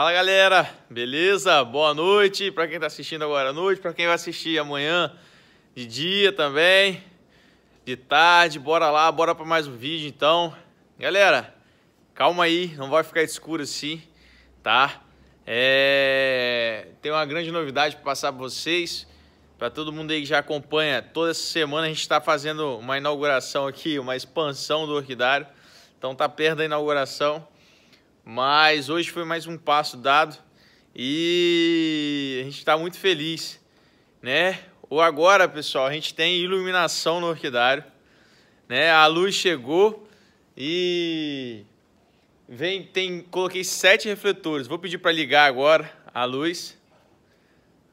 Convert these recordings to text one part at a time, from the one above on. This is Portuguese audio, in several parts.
Fala galera, beleza? Boa noite para quem está assistindo agora à noite, para quem vai assistir amanhã de dia também, de tarde. Bora lá, bora para mais um vídeo então. Galera, calma aí, não vai ficar escuro assim, tá? É... Tem uma grande novidade para passar para vocês, para todo mundo aí que já acompanha. Toda essa semana a gente está fazendo uma inauguração aqui, uma expansão do Orquidário. Então tá perto da inauguração. Mas hoje foi mais um passo dado e a gente está muito feliz, né? Ou agora, pessoal, a gente tem iluminação no orquidário, né? A luz chegou e vem tem coloquei sete refletores. Vou pedir para ligar agora a luz.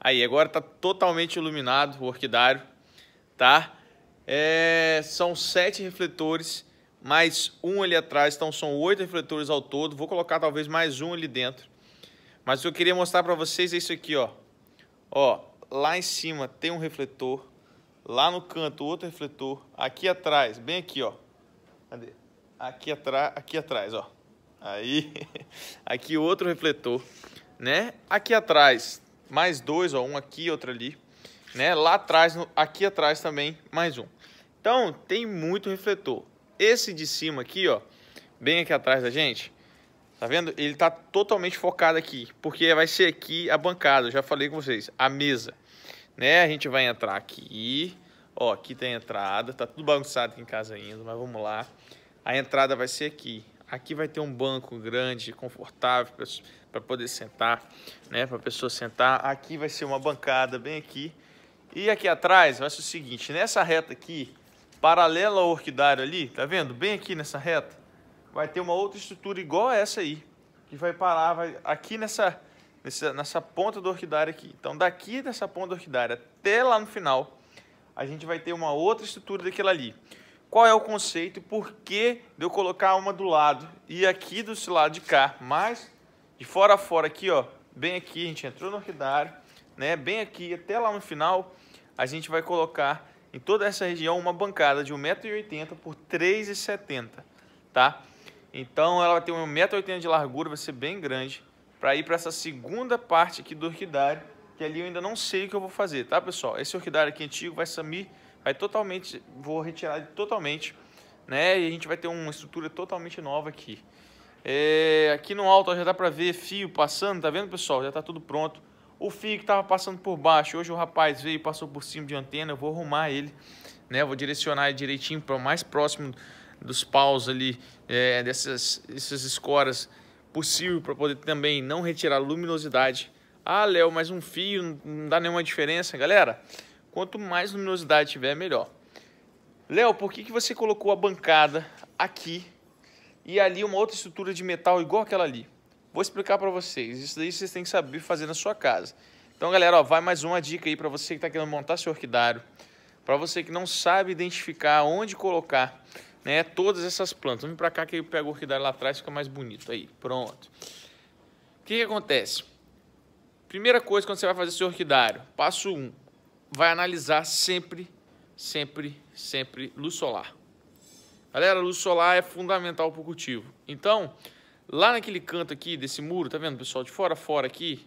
Aí, agora está totalmente iluminado o orquidário, tá? É, são sete refletores mais um ali atrás, então são oito refletores ao todo. Vou colocar talvez mais um ali dentro. Mas o que eu queria mostrar para vocês é isso aqui, ó. Ó, lá em cima tem um refletor, lá no canto outro refletor, aqui atrás, bem aqui, ó. Cadê? Aqui atrás, aqui atrás, ó. Aí, aqui outro refletor, né? Aqui atrás, mais dois, ó, um aqui, outro ali, né? Lá atrás, aqui atrás também, mais um. Então, tem muito refletor. Esse de cima aqui, ó, bem aqui atrás da gente, tá vendo? Ele tá totalmente focado aqui, porque vai ser aqui a bancada, eu já falei com vocês, a mesa. Né? A gente vai entrar aqui, ó, aqui tem a entrada, tá tudo bagunçado aqui em casa ainda, mas vamos lá. A entrada vai ser aqui. Aqui vai ter um banco grande, confortável para poder sentar, né? Para pessoa sentar. Aqui vai ser uma bancada bem aqui. E aqui atrás vai ser o seguinte, nessa reta aqui, paralela ao orquidário ali, tá vendo? Bem aqui nessa reta, vai ter uma outra estrutura igual a essa aí, que vai parar vai, aqui nessa, nessa, nessa ponta do orquidário aqui. Então, daqui dessa ponta do orquidário até lá no final, a gente vai ter uma outra estrutura daquela ali. Qual é o conceito e por que eu colocar uma do lado e aqui desse lado de cá, mas de fora a fora aqui, ó, bem aqui, a gente entrou no orquidário, né, bem aqui até lá no final, a gente vai colocar em toda essa região uma bancada de 1,80m por 3,70m, tá? Então ela vai ter 1,80m de largura, vai ser bem grande, para ir para essa segunda parte aqui do orquidário, que ali eu ainda não sei o que eu vou fazer, tá pessoal? Esse orquidário aqui antigo vai sumir, vai totalmente, vou retirar ele totalmente, né? E a gente vai ter uma estrutura totalmente nova aqui. É, aqui no alto ó, já dá para ver fio passando, tá vendo pessoal? Já tá tudo pronto o fio que estava passando por baixo, hoje o rapaz veio e passou por cima de antena, eu vou arrumar ele, né? Vou direcionar ele direitinho para o mais próximo dos paus ali, é, dessas essas escoras possível para poder também não retirar luminosidade. Ah, Léo, mas um fio não dá nenhuma diferença, galera. Quanto mais luminosidade tiver, melhor. Léo, por que, que você colocou a bancada aqui e ali uma outra estrutura de metal igual aquela ali? Vou explicar para vocês. Isso daí vocês têm que saber fazer na sua casa. Então, galera, ó, vai mais uma dica aí para você que está querendo montar seu orquidário, para você que não sabe identificar onde colocar né, todas essas plantas. Vem para cá que eu pego o orquidário lá atrás, fica mais bonito. Aí, pronto. O que, que acontece? Primeira coisa quando você vai fazer seu orquidário, passo 1, um, vai analisar sempre, sempre, sempre luz solar. Galera, luz solar é fundamental para o cultivo. Então, Lá naquele canto aqui desse muro, tá vendo, pessoal? De fora a fora aqui,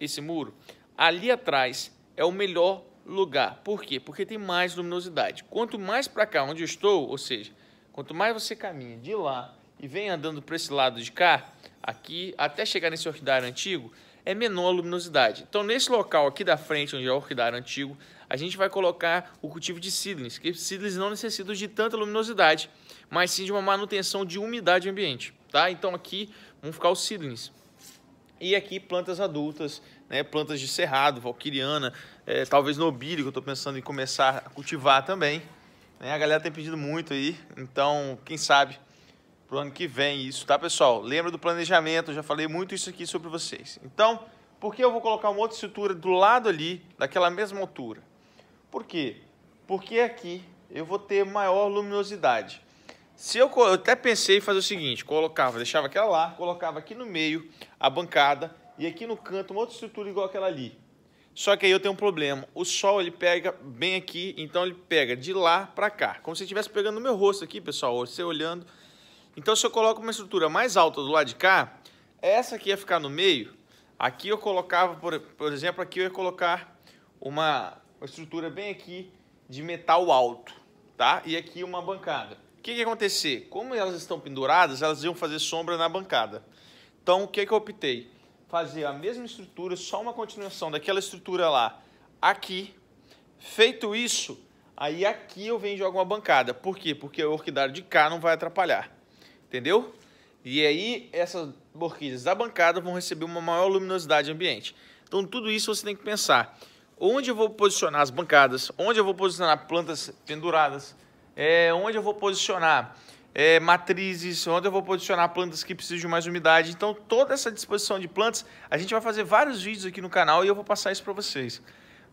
esse muro, ali atrás é o melhor lugar. Por quê? Porque tem mais luminosidade. Quanto mais para cá onde eu estou, ou seja, quanto mais você caminha de lá e vem andando para esse lado de cá, aqui, até chegar nesse orquidário antigo, é menor a luminosidade. Então, nesse local aqui da frente, onde é o orquidário antigo, a gente vai colocar o cultivo de seedlings, que seedlings não necessitam de tanta luminosidade, mas sim de uma manutenção de umidade ambiente tá? Então aqui vão ficar os seedlings. E aqui plantas adultas, né? plantas de cerrado, valquiriana, é, talvez nobile, que eu estou pensando em começar a cultivar também. Né? A galera tem pedido muito aí, então quem sabe pro ano que vem isso, tá pessoal? Lembra do planejamento, eu já falei muito isso aqui sobre vocês. Então, por que eu vou colocar uma outra estrutura do lado ali, daquela mesma altura? Por quê? Porque aqui eu vou ter maior luminosidade. Se eu, eu até pensei em fazer o seguinte, colocava, deixava aquela lá, colocava aqui no meio a bancada e aqui no canto uma outra estrutura igual aquela ali. Só que aí eu tenho um problema. O sol ele pega bem aqui, então ele pega de lá para cá, como se estivesse pegando no meu rosto aqui, pessoal, você olhando. Então se eu coloco uma estrutura mais alta do lado de cá, essa aqui ia ficar no meio. Aqui eu colocava, por, por exemplo, aqui eu ia colocar uma, uma estrutura bem aqui de metal alto, tá? E aqui uma bancada. O que, que ia acontecer? Como elas estão penduradas, elas iam fazer sombra na bancada. Então, o que, que eu optei? Fazer a mesma estrutura, só uma continuação daquela estrutura lá, aqui. Feito isso, aí aqui eu venho e jogo uma bancada. Por quê? Porque a orquidária de cá não vai atrapalhar. Entendeu? E aí, essas orquídeas da bancada vão receber uma maior luminosidade ambiente. Então, tudo isso você tem que pensar. Onde eu vou posicionar as bancadas? Onde eu vou posicionar plantas penduradas? é, onde eu vou posicionar é, matrizes, onde eu vou posicionar plantas que precisam de mais umidade. Então, toda essa disposição de plantas, a gente vai fazer vários vídeos aqui no canal e eu vou passar isso para vocês.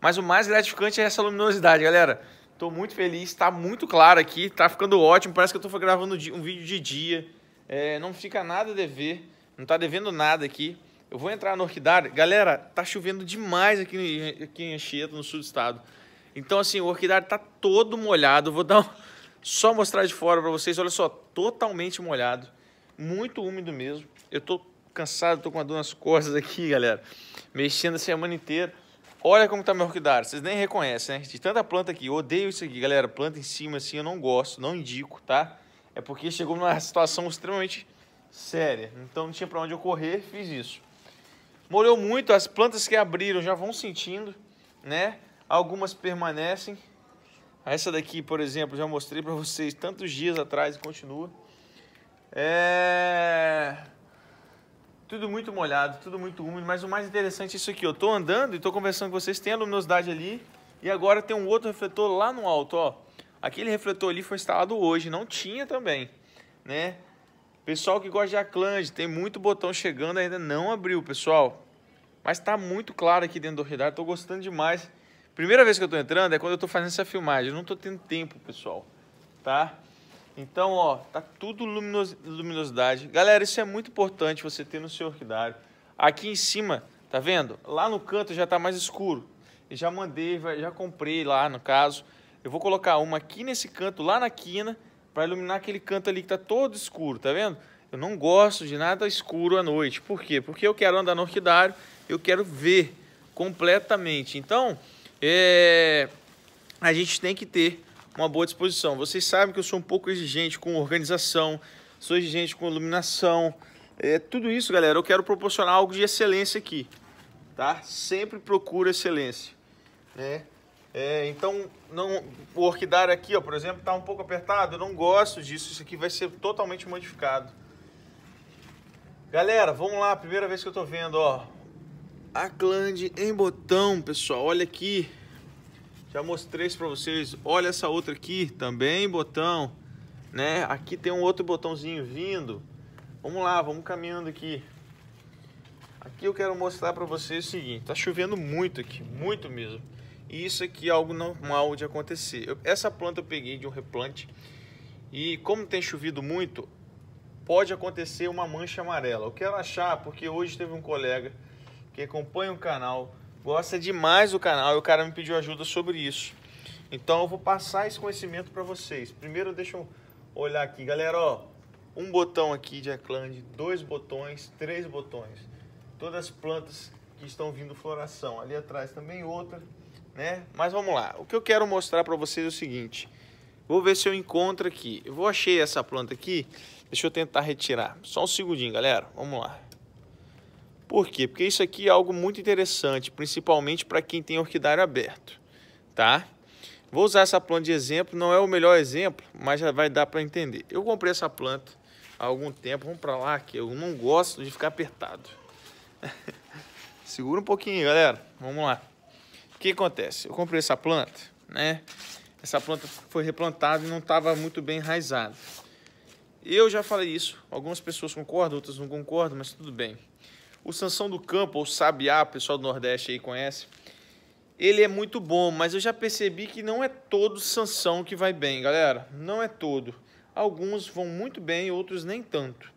Mas o mais gratificante é essa luminosidade, galera. Estou muito feliz, está muito claro aqui, está ficando ótimo. Parece que eu estou gravando um vídeo de dia. É, não fica nada a dever, não está devendo nada aqui. Eu vou entrar no orquidário. Galera, tá chovendo demais aqui, aqui em Anchieta, no sul do estado. Então, assim, o orquidário tá todo molhado. Vou dar um só mostrar de fora para vocês, olha só, totalmente molhado, muito úmido mesmo. Eu tô cansado, tô com a dor nas costas aqui, galera, mexendo a semana inteira. Olha como tá meu orquidário, vocês nem reconhecem, né? De tanta planta aqui, eu odeio isso aqui, galera. Planta em cima assim, eu não gosto, não indico, tá? É porque chegou numa situação extremamente séria, então não tinha para onde eu correr, fiz isso. Molhou muito, as plantas que abriram já vão sentindo, né? Algumas permanecem, essa daqui, por exemplo, já mostrei para vocês tantos dias atrás e continua. É... Tudo muito molhado, tudo muito úmido, mas o mais interessante é isso aqui. Eu estou andando e estou conversando com vocês, tem a luminosidade ali e agora tem um outro refletor lá no alto, ó. Aquele refletor ali foi instalado hoje, não tinha também, né? Pessoal que gosta de Aclange, tem muito botão chegando, ainda não abriu, pessoal. Mas está muito claro aqui dentro do radar, estou gostando demais Primeira vez que eu estou entrando é quando eu estou fazendo essa filmagem. Eu não estou tendo tempo, pessoal, tá? Então, ó, tá tudo luminosidade. Galera, isso é muito importante você ter no seu orquidário. Aqui em cima, tá vendo? Lá no canto já tá mais escuro. E já mandei, já comprei lá, no caso. Eu vou colocar uma aqui nesse canto, lá na quina, para iluminar aquele canto ali que tá todo escuro, tá vendo? Eu não gosto de nada escuro à noite. Por quê? Porque eu quero andar no orquidário, eu quero ver completamente. Então, é, a gente tem que ter uma boa disposição. Vocês sabem que eu sou um pouco exigente com organização, sou exigente com iluminação. É, tudo isso, galera, eu quero proporcionar algo de excelência aqui. Tá? Sempre procuro excelência. Né? É, então, não, o orquidário aqui, ó, por exemplo, está um pouco apertado. Eu não gosto disso. Isso aqui vai ser totalmente modificado. Galera, vamos lá. Primeira vez que eu estou vendo, ó. Acland em botão, pessoal. Olha aqui. Já mostrei isso para vocês. Olha essa outra aqui, também em botão. Né? Aqui tem um outro botãozinho vindo. Vamos lá, vamos caminhando aqui. Aqui eu quero mostrar para vocês o seguinte. Tá chovendo muito aqui, muito mesmo. E isso aqui é algo normal de acontecer. Eu, essa planta eu peguei de um replante. E como tem chovido muito, pode acontecer uma mancha amarela. Eu quero achar, porque hoje teve um colega que acompanha o canal, gosta demais do canal e o cara me pediu ajuda sobre isso. Então eu vou passar esse conhecimento para vocês. Primeiro deixa eu olhar aqui, galera, ó, um botão aqui de acland dois botões, três botões. Todas as plantas que estão vindo floração. Ali atrás também outra, né? Mas vamos lá. O que eu quero mostrar para vocês é o seguinte. Vou ver se eu encontro aqui. Eu vou achei essa planta aqui. Deixa eu tentar retirar. Só um segundinho, galera. Vamos lá. Por quê? Porque isso aqui é algo muito interessante, principalmente para quem tem orquidário aberto, tá? Vou usar essa planta de exemplo, não é o melhor exemplo, mas já vai dar para entender. Eu comprei essa planta há algum tempo, vamos para lá que eu não gosto de ficar apertado. Segura um pouquinho, galera. Vamos lá. O que acontece? Eu comprei essa planta, né? Essa planta foi replantada e não estava muito bem enraizada. Eu já falei isso. Algumas pessoas concordam, outras não concordam, mas tudo bem. O Sansão do Campo, ou Sabiá, o pessoal do Nordeste aí conhece, ele é muito bom, mas eu já percebi que não é todo Sansão que vai bem, galera. Não é todo. Alguns vão muito bem, outros nem tanto.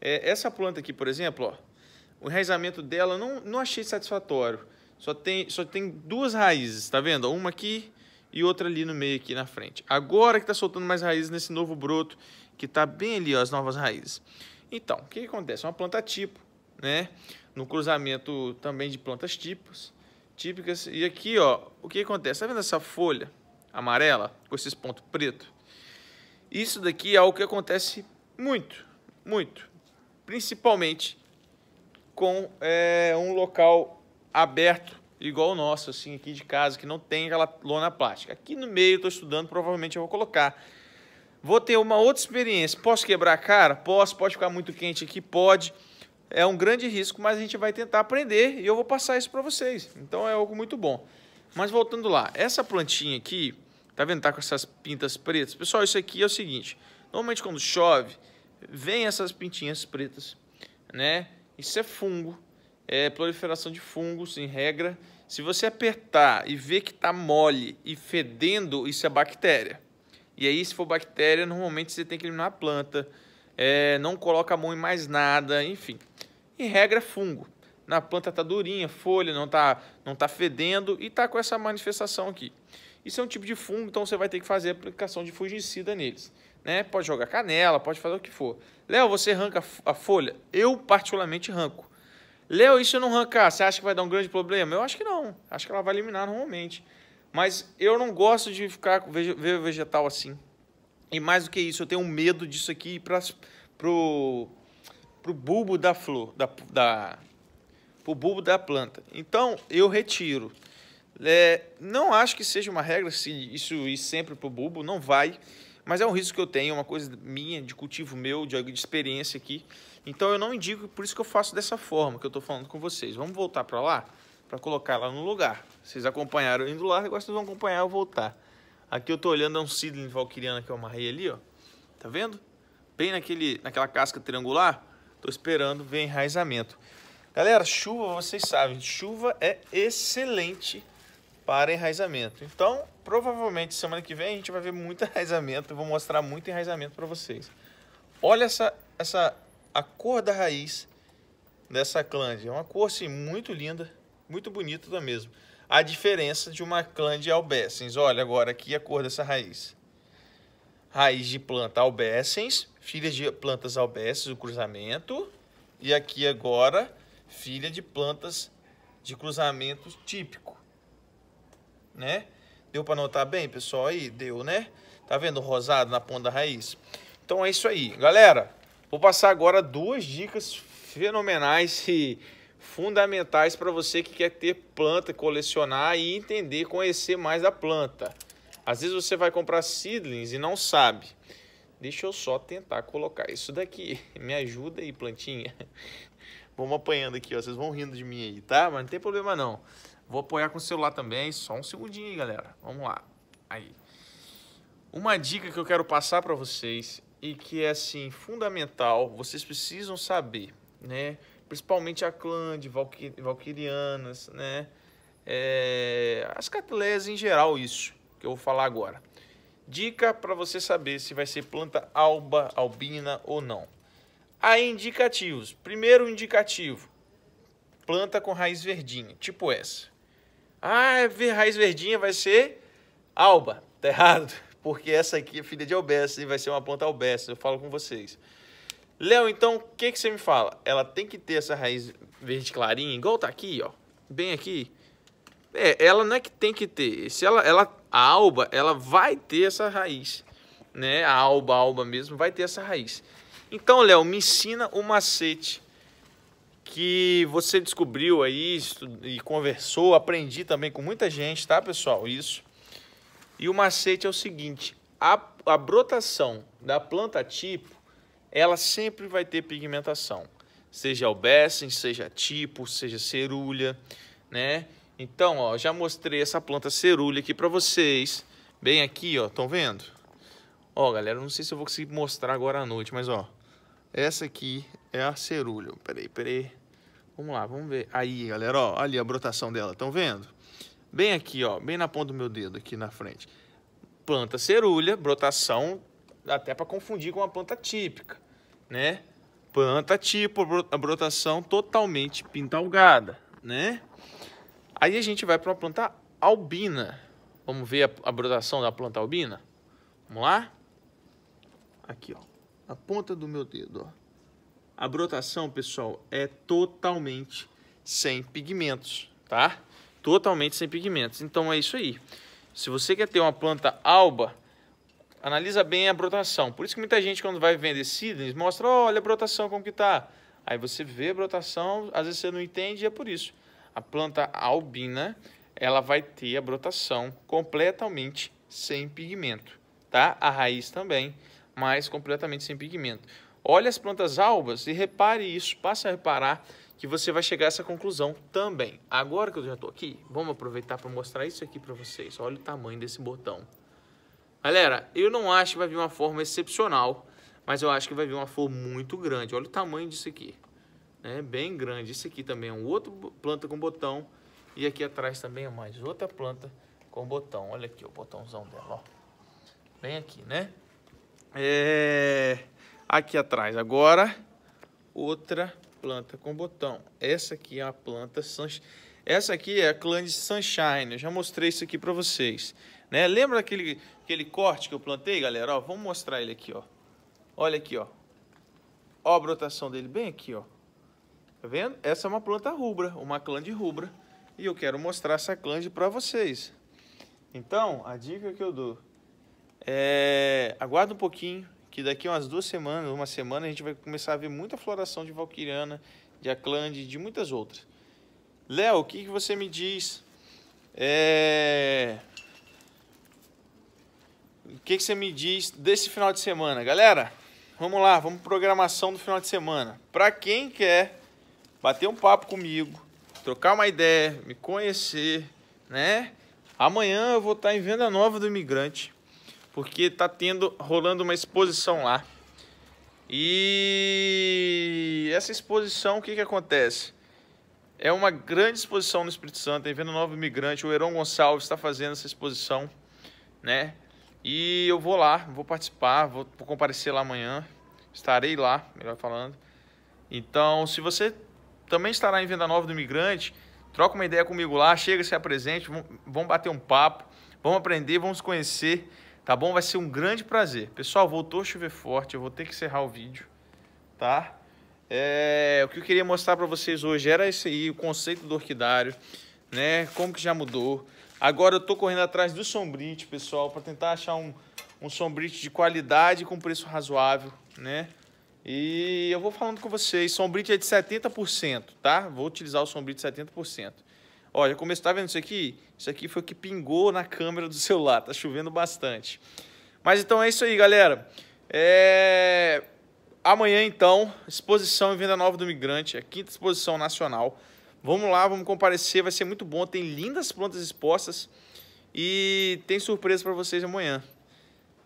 É, essa planta aqui, por exemplo, ó, o enraizamento dela não, não achei satisfatório. Só tem, só tem duas raízes, tá vendo? Uma aqui e outra ali no meio, aqui na frente. Agora que tá soltando mais raízes nesse novo broto, que tá bem ali, ó, as novas raízes. Então, o que, que acontece? É uma planta tipo né? No cruzamento também de plantas típicas, típicas. E aqui, ó, o que acontece? Tá vendo essa folha amarela com esses pontos pretos? Isso daqui é algo que acontece muito, muito, principalmente com é, um local aberto igual o nosso, assim, aqui de casa, que não tem aquela lona plástica. Aqui no meio estou estudando, provavelmente eu vou colocar. Vou ter uma outra experiência. Posso quebrar a cara? Posso. Pode ficar muito quente aqui? Pode é um grande risco, mas a gente vai tentar aprender e eu vou passar isso para vocês. Então é algo muito bom. Mas voltando lá, essa plantinha aqui, tá vendo? Tá com essas pintas pretas. Pessoal, isso aqui é o seguinte: normalmente quando chove, vem essas pintinhas pretas, né? Isso é fungo, é proliferação de fungos em regra. Se você apertar e ver que tá mole e fedendo, isso é bactéria. E aí, se for bactéria, normalmente você tem que eliminar a planta. É, não coloca a mão em mais nada, enfim. Em regra, é fungo. Na planta está durinha, folha, não está não tá fedendo e está com essa manifestação aqui. Isso é um tipo de fungo, então você vai ter que fazer a aplicação de fungicida neles. Né? Pode jogar canela, pode fazer o que for. Léo, você arranca a folha? Eu, particularmente, arranco. Léo, isso eu não arrancar, você acha que vai dar um grande problema? Eu acho que não. Acho que ela vai eliminar normalmente. Mas eu não gosto de ficar com vegetal assim. E mais do que isso, eu tenho medo disso aqui para pro para o bulbo da flor, da, da, para o bulbo da planta. Então, eu retiro. É, não acho que seja uma regra se isso ir sempre para o bulbo, não vai. Mas é um risco que eu tenho, é uma coisa minha, de cultivo meu, de, de experiência aqui. Então eu não indico, por isso que eu faço dessa forma que eu estou falando com vocês. Vamos voltar para lá? Para colocar ela no lugar. Vocês acompanharam indo lá, agora vocês vão acompanhar eu voltar. Aqui eu estou olhando é um seedling valquiriana que eu amarrei ali, ó. Tá vendo? Bem naquele, naquela casca triangular. Estou esperando ver enraizamento. Galera, chuva, vocês sabem, chuva é excelente para enraizamento. Então, provavelmente semana que vem a gente vai ver muito enraizamento, eu vou mostrar muito enraizamento para vocês. Olha essa, essa a cor da raiz dessa clândia. É uma cor assim, muito linda, muito bonita mesmo. A diferença de uma clândia albessens. Olha agora aqui a cor dessa raiz raiz de planta albessens, filhas de plantas albessens, o cruzamento. E aqui agora, filha de plantas de cruzamento típico, né? Deu para notar bem, pessoal? Aí, deu, né? Tá vendo o rosado na ponta da raiz? Então é isso aí. Galera, vou passar agora duas dicas fenomenais e fundamentais para você que quer ter planta, colecionar e entender, conhecer mais a planta. Às vezes você vai comprar seedlings e não sabe. Deixa eu só tentar colocar isso daqui. Me ajuda aí, plantinha. Vamos apanhando aqui, ó. Vocês vão rindo de mim aí, tá? Mas não tem problema não. Vou apoiar com o celular também. Só um segundinho aí, galera. Vamos lá. Aí. Uma dica que eu quero passar para vocês e que é assim fundamental, vocês precisam saber, né? Principalmente a clã de valquirianas, né? É... as catileias em geral isso que eu vou falar agora. Dica para você saber se vai ser planta alba, albina ou não. Há indicativos. Primeiro indicativo, planta com raiz verdinha, tipo essa. Ah, é raiz verdinha vai ser alba. Tá errado, porque essa aqui é filha de albestes e vai ser uma planta albestes, eu falo com vocês. Léo, então, o que, que você me fala? Ela tem que ter essa raiz verde clarinha, igual tá aqui, ó. Bem aqui. É, ela não é que tem que ter. Se ela, ela a alba, ela vai ter essa raiz, né? A alba, a alba mesmo, vai ter essa raiz. Então, Léo, me ensina o macete que você descobriu aí e conversou, aprendi também com muita gente, tá, pessoal? Isso. E o macete é o seguinte, a, a brotação da planta tipo, ela sempre vai ter pigmentação, seja albessem, seja tipo, seja cerulha, né? Então, ó, já mostrei essa planta cerúlea aqui para vocês. Bem aqui, ó, estão vendo? Ó, galera, não sei se eu vou conseguir mostrar agora à noite, mas ó, essa aqui é a cerúlea. Peraí, peraí. Vamos lá, vamos ver. Aí, galera, ó, ali a brotação dela, estão vendo? Bem aqui, ó, bem na ponta do meu dedo aqui na frente. Planta cerúlea, brotação, até para confundir com uma planta típica, né? Planta tipo, a brotação totalmente pintalgada, né? Aí a gente vai para uma planta albina. Vamos ver a, a brotação da planta albina? Vamos lá? Aqui, ó. A ponta do meu dedo, ó. A brotação, pessoal, é totalmente sem pigmentos, tá? Totalmente sem pigmentos. Então é isso aí. Se você quer ter uma planta alba, analisa bem a brotação. Por isso que muita gente quando vai vender seedlings, mostra, oh, olha a brotação como que tá. Aí você vê a brotação, às vezes você não entende e é por isso a planta albina ela vai ter a brotação completamente sem pigmento, tá? A raiz também, mas completamente sem pigmento. Olha as plantas albas e repare isso, passe a reparar que você vai chegar a essa conclusão também. Agora que eu já estou aqui, vamos aproveitar para mostrar isso aqui para vocês. Olha o tamanho desse botão. Galera, eu não acho que vai vir uma forma excepcional, mas eu acho que vai vir uma flor muito grande. Olha o tamanho disso aqui né, bem grande. Isso aqui também é um outro planta com botão. E aqui atrás também é mais outra planta com botão. Olha aqui o botãozão dela, ó. Bem aqui, né? É... Aqui atrás agora, outra planta com botão. Essa aqui é a planta... Sunshine. Essa aqui é a clã de Sunshine. Eu já mostrei isso aqui para vocês. Né? Lembra aquele, aquele corte que eu plantei, galera? Ó, vamos mostrar ele aqui, ó. Olha aqui, ó. Ó a brotação dele bem aqui, ó. Tá vendo? Essa é uma planta rubra, uma clã de rubra. E eu quero mostrar essa clã de para vocês. Então, a dica que eu dou é... Aguarda um pouquinho, que daqui umas duas semanas, uma semana, a gente vai começar a ver muita floração de valquiriana, de aclande, de muitas outras. Léo, o que, que você me diz? É... O que, que você me diz desse final de semana? Galera, vamos lá, vamos programação do final de semana. Para quem quer bater um papo comigo, trocar uma ideia, me conhecer, né? Amanhã eu vou estar em Venda Nova do Imigrante, porque tá tendo rolando uma exposição lá. E essa exposição, o que que acontece? É uma grande exposição no Espírito Santo, em Venda Nova do Imigrante, o Heron Gonçalves está fazendo essa exposição, né? E eu vou lá, vou participar, vou, vou comparecer lá amanhã, estarei lá, melhor falando. Então, se você também estará em Venda Nova do Imigrante. Troca uma ideia comigo lá, chega, se apresente, vamos bater um papo, vamos aprender, vamos conhecer, tá bom? Vai ser um grande prazer. Pessoal, voltou a chover forte, eu vou ter que encerrar o vídeo, tá? É, o que eu queria mostrar para vocês hoje era esse aí, o conceito do orquidário, né? Como que já mudou. Agora eu tô correndo atrás do sombrite, pessoal, para tentar achar um, um sombrite de qualidade com preço razoável, né? E eu vou falando com vocês, sombrite é de 70%, tá? Vou utilizar o sombrite de 70%. Olha, como você tá vendo isso aqui? Isso aqui foi o que pingou na câmera do celular, tá chovendo bastante. Mas então é isso aí, galera. É... Amanhã, então, exposição e venda nova do migrante, é a quinta exposição nacional. Vamos lá, vamos comparecer, vai ser muito bom. Tem lindas plantas expostas e tem surpresa para vocês amanhã.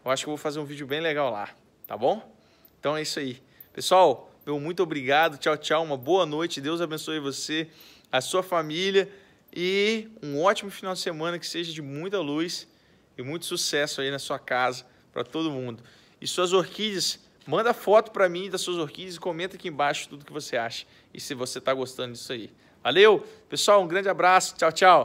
Eu acho que eu vou fazer um vídeo bem legal lá, tá bom? Então é isso aí. Pessoal, meu muito obrigado. Tchau, tchau. Uma boa noite. Deus abençoe você, a sua família e um ótimo final de semana que seja de muita luz e muito sucesso aí na sua casa para todo mundo. E suas orquídeas, manda foto para mim das suas orquídeas e comenta aqui embaixo tudo que você acha e se você está gostando disso aí. Valeu, pessoal, um grande abraço. Tchau, tchau.